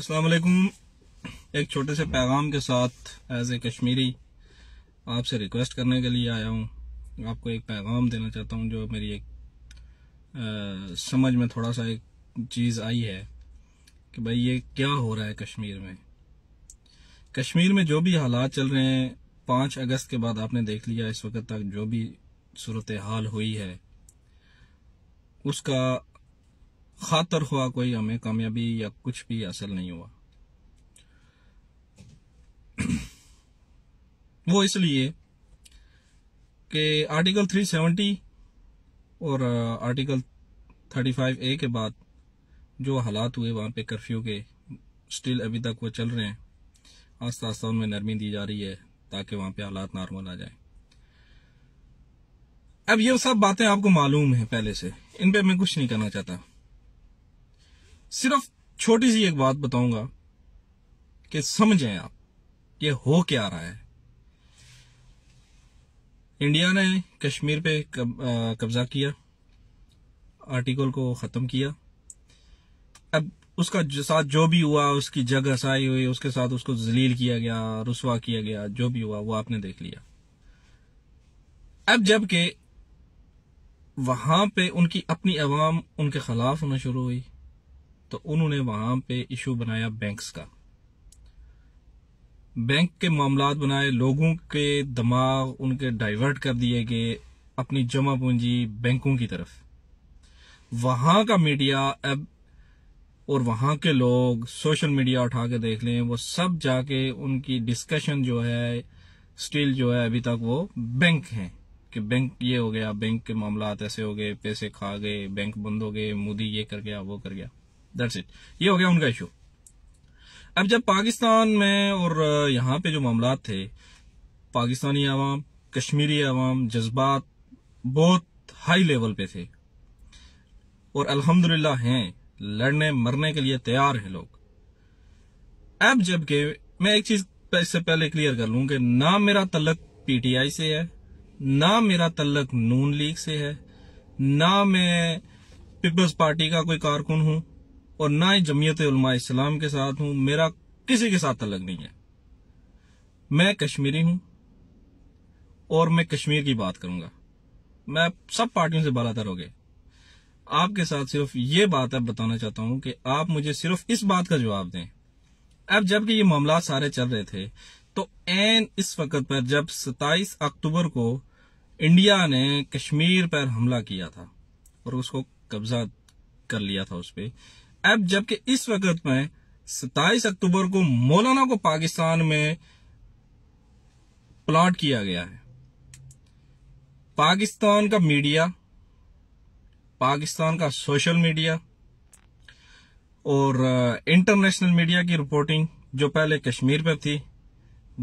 السلام علیکم ایک چھوٹے سے پیغام کے ساتھ ایز اے کشمیری آپ سے ریکویسٹ کرنے کے لیے آیا ہوں آپ کو ایک پیغام دینا چاہتا ہوں جو میری ایک سمجھ میں تھوڑا سا ایک چیز آئی ہے کہ بھائی یہ کیا ہو رہا ہے کشمیر میں کشمیر میں جو بھی حالات چل رہے ہیں پانچ اگست کے بعد آپ نے دیکھ لیا اس وقت تک جو بھی صورتحال ہوئی ہے اس کا خاطر خواہ کوئی ہمیں کامیابی یا کچھ بھی حاصل نہیں ہوا وہ اس لیے کہ آرٹیکل 370 اور آرٹیکل 35 اے کے بعد جو حالات ہوئے وہاں پہ کرفیو کے سٹل ابھی تک وہ چل رہے ہیں آستہ آستہ ان میں نرمی دی جا رہی ہے تاکہ وہاں پہ حالات نارمل آ جائیں اب یہ سب باتیں آپ کو معلوم ہیں پہلے سے ان پہ میں کچھ نہیں کرنا چاہتا صرف چھوٹی سی ایک بات بتاؤں گا کہ سمجھیں آپ یہ ہو کیا رہا ہے انڈیا نے کشمیر پہ قبضہ کیا آرٹیکل کو ختم کیا اب اس کا ساتھ جو بھی ہوا اس کی جگ سائی ہوئی اس کے ساتھ اس کو ذلیل کیا گیا رسوا کیا گیا جو بھی ہوا وہ آپ نے دیکھ لیا اب جب کہ وہاں پہ ان کی اپنی عوام ان کے خلاف ہونا شروع ہوئی تو انہوں نے وہاں پہ ایشو بنایا بینکس کا بینک کے معاملات بنائے لوگوں کے دماغ ان کے ڈائیورٹ کر دیے گئے اپنی جمع پونجی بینکوں کی طرف وہاں کا میڈیا اب اور وہاں کے لوگ سوشل میڈیا اٹھا کے دیکھ لیں وہ سب جا کے ان کی ڈسکشن جو ہے اسٹل جو ہے ابھی تک وہ بینک ہیں کہ بینک یہ ہو گیا بینک کے معاملات ایسے ہو گئے پیسے کھا گئے بینک بند ہو گئے مودی یہ کر گیا وہ کر گیا یہ ہو گیا ان کا ایشو اب جب پاکستان میں اور یہاں پہ جو معاملات تھے پاکستانی عوام کشمیری عوام جذبات بہت ہائی لیول پہ تھے اور الحمدللہ ہیں لڑنے مرنے کے لیے تیار ہیں لوگ اب جب کہ میں ایک چیز اس سے پہلے کلیئر کر لوں کہ نہ میرا تلق پی ٹی آئی سے ہے نہ میرا تلق نون لیگ سے ہے نہ میں پیپلز پارٹی کا کوئی کارکن ہوں اور نہ ہی جمعیت علماء اسلام کے ساتھ ہوں میرا کسی کے ساتھ تلگ نہیں ہے میں کشمیری ہوں اور میں کشمیر کی بات کروں گا میں سب پارٹیوں سے بالاتر ہو گئے آپ کے ساتھ صرف یہ بات اب بتانا چاہتا ہوں کہ آپ مجھے صرف اس بات کا جواب دیں اب جب کہ یہ معاملات سارے چل رہے تھے تو این اس وقت پر جب ستائیس اکتوبر کو انڈیا نے کشمیر پر حملہ کیا تھا اور اس کو قبضہ کر لیا تھا اس پہ اب جبکہ اس وقت میں ستائیس اکتوبر کو مولانا کو پاکستان میں پلاٹ کیا گیا ہے پاکستان کا میڈیا پاکستان کا سوشل میڈیا اور انٹرنیشنل میڈیا کی رپورٹنگ جو پہلے کشمیر پہ تھی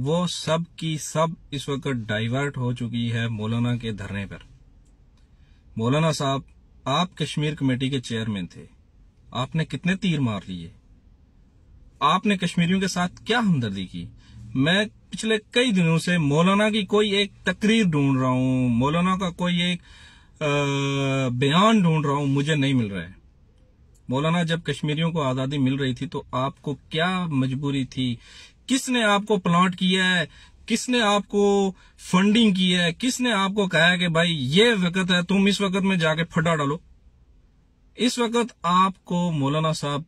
وہ سب کی سب اس وقت ڈائیورٹ ہو چکی ہے مولانا کے دھرنے پر مولانا صاحب آپ کشمیر کمیٹی کے چیئرمین تھے آپ نے کتنے تیر مار لیے آپ نے کشمیریوں کے ساتھ کیا ہمدردی کی میں پچھلے کئی دنوں سے مولانا کی کوئی ایک تقریر ڈھونڈ رہا ہوں مولانا کا کوئی ایک بیان ڈھونڈ رہا ہوں مجھے نہیں مل رہا ہے مولانا جب کشمیریوں کو آزادی مل رہی تھی تو آپ کو کیا مجبوری تھی کس نے آپ کو پلاٹ کیا ہے کس نے آپ کو فنڈنگ کی ہے کس نے آپ کو کہا کہ بھائی یہ وقت ہے تم اس وقت میں جا کے پھٹا ڈالو اس وقت آپ کو مولانا صاحب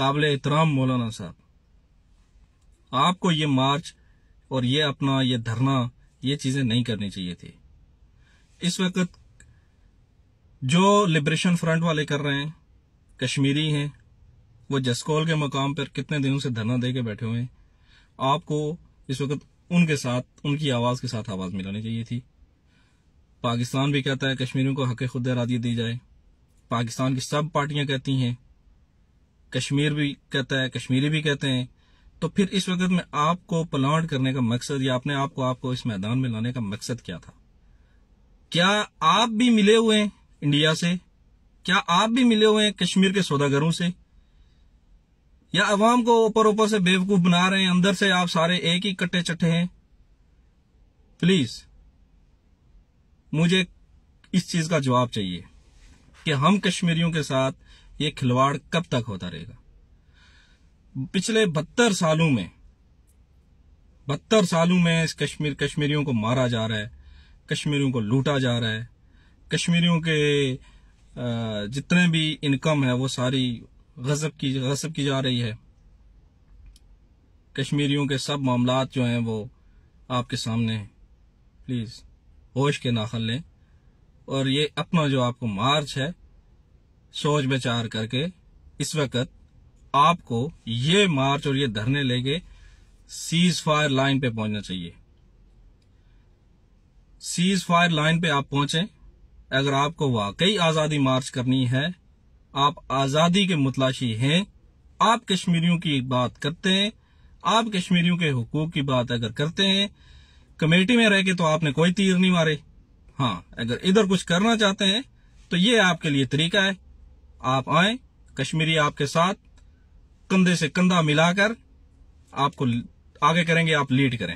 قابل احترام مولانا صاحب آپ کو یہ مارچ اور یہ اپنا یہ دھرنا یہ چیزیں نہیں کرنی چاہیے تھی اس وقت جو لبریشن فرنٹ والے کر رہے ہیں کشمیری ہیں وہ جسکول کے مقام پر کتنے دنوں سے دھرنا دے کے بیٹھے ہوئے ہیں آپ کو اس وقت ان کے ساتھ ان کی آواز کے ساتھ آواز ملانی چاہیے تھی پاکستان بھی کہتا ہے کشمیریوں کو حق خود ارادی دی جائے پاکستان کی سب پارٹیاں کہتی ہیں کشمیر بھی کہتا ہے کشمیری بھی کہتے ہیں تو پھر اس وقت میں آپ کو پلانٹ کرنے کا مقصد یا اپنے آپ کو آپ کو اس میدان میں لانے کا مقصد کیا تھا کیا آپ بھی ملے ہوئے ہیں انڈیا سے کیا آپ بھی ملے ہوئے ہیں کشمیر کے سوداگروں سے یا عوام کو اوپر اوپر سے بیوقوف بنا رہے ہیں اندر سے آپ سارے ایک ہی کٹے چٹھے ہیں پلیز مجھے اس چیز کا جواب چاہیے کہ ہم کشمیریوں کے ساتھ یہ کھلواڑ کب تک ہوتا رہے گا پچھلے بہتر سالوں میں بہتر سالوں میں اس کشمیر کشمیریوں کو مارا جا رہا ہے کشمیریوں کو لوٹا جا رہا ہے کشمیریوں کے جتنے بھی انکم ہے وہ ساری غزب کی غصب کی جا رہی ہے کشمیریوں کے سب معاملات جو ہیں وہ آپ کے سامنے ہیں پلیز ہوش کے ناخل لیں اور یہ اپنا جو آپ کو مارچ ہے سوچ بچار کر کے اس وقت آپ کو یہ مارچ اور یہ دھرنے لے کے سیز فائر لائن پہ پہنچنا چاہیے سیز فائر لائن پہ آپ پہنچیں اگر آپ کو واقعی آزادی مارچ کرنی ہے آپ آزادی کے متلاشی ہیں آپ کشمیریوں کی بات کرتے ہیں آپ کشمیریوں کے حقوق کی بات اگر کرتے ہیں کمیٹی میں رہ کے تو آپ نے کوئی تیر نہیں مارے ہاں اگر ادھر کچھ کرنا چاہتے ہیں تو یہ آپ کے لیے طریقہ ہے آپ آئیں کشمیری آپ کے ساتھ کندھے سے کندھا ملا کر آپ کو آگے کریں گے آپ لیڈ کریں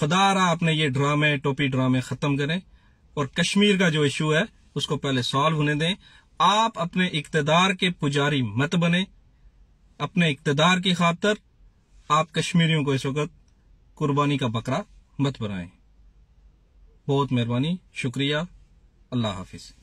خدا رہا آپ نے یہ ڈرامے ٹوپی ڈرامے ختم کریں اور کشمیر کا جو ایشو ہے اس کو پہلے سالو ہونے دیں آپ اپنے اقتدار کے پجاری مت بنیں اپنے اقتدار کی خاطر آپ کشمیریوں کو اس وقت قربانی کا بکرا مت بنائیں بہت مہربانی شکریہ اللہ حافظ